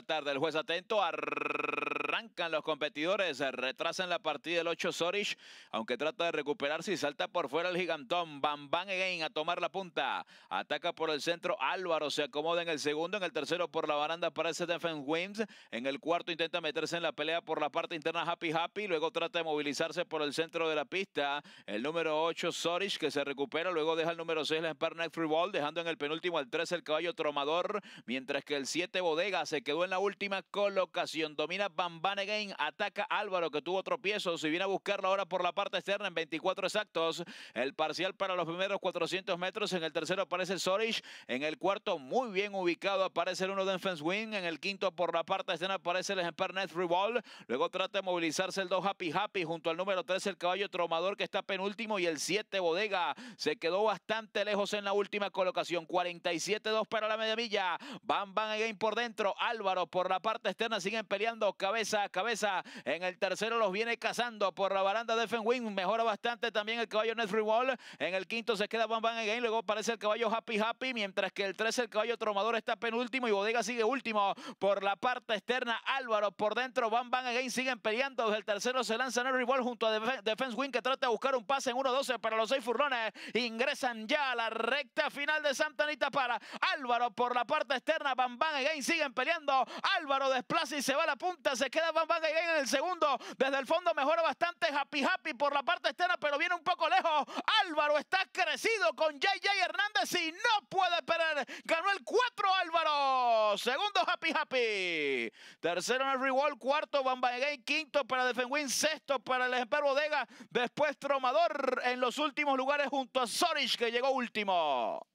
tarde. El juez atento. a arrancan los competidores, retrasan la partida del 8 sorish aunque trata de recuperarse y salta por fuera el gigantón. Van Van again a tomar la punta. Ataca por el centro Álvaro, se acomoda en el segundo, en el tercero por la baranda aparece Defense wins En el cuarto intenta meterse en la pelea por la parte interna Happy Happy, luego trata de movilizarse por el centro de la pista. El número 8 sorish que se recupera, luego deja el número 6 la Empire Night Free Ball, dejando en el penúltimo al 3 el caballo Tromador, mientras que el 7 Bodega se quedó en la última colocación. Domina Van Again ataca Álvaro que tuvo tropiezos y viene a buscarlo ahora por la parte externa en 24 exactos. El parcial para los primeros 400 metros. En el tercero aparece Sorish. En el cuarto, muy bien ubicado, aparece el uno de Defense Wing. En el quinto, por la parte externa, aparece el ejemplar Net Luego trata de movilizarse el 2 Happy Happy junto al número 3, el caballo Tromador que está penúltimo. Y el 7 Bodega se quedó bastante lejos en la última colocación. 47-2 para la media milla. Van Van Again por dentro. Álvaro por la parte externa siguen peleando cabeza a cabeza. En el tercero los viene cazando por la baranda de wing Mejora bastante también el caballo Net Wall. En el quinto se queda Van bam Again. Luego aparece el caballo Happy Happy. Mientras que el 13, el caballo Tromador está penúltimo y Bodega sigue último por la parte externa. Álvaro por dentro. Van Van Again siguen peleando. el tercero se lanza Ned Wall junto a Defense Wing que trata de buscar un pase en 1-12 para los seis furrones Ingresan ya a la recta final de Santa Anita para Álvaro por la parte externa. Van Van Again siguen peleando. Álvaro desplaza y se va a la punta se queda Van Van en el segundo. Desde el fondo mejora bastante Happy Happy por la parte externa, pero viene un poco lejos. Álvaro está crecido con JJ Hernández y no puede esperar. Ganó el cuatro Álvaro. Segundo Happy Happy. Tercero en el rewall. Cuarto Van Gay. Quinto para Defenwin. Sexto para el ejemplar Bodega. Después Tromador en los últimos lugares junto a Zorich que llegó último.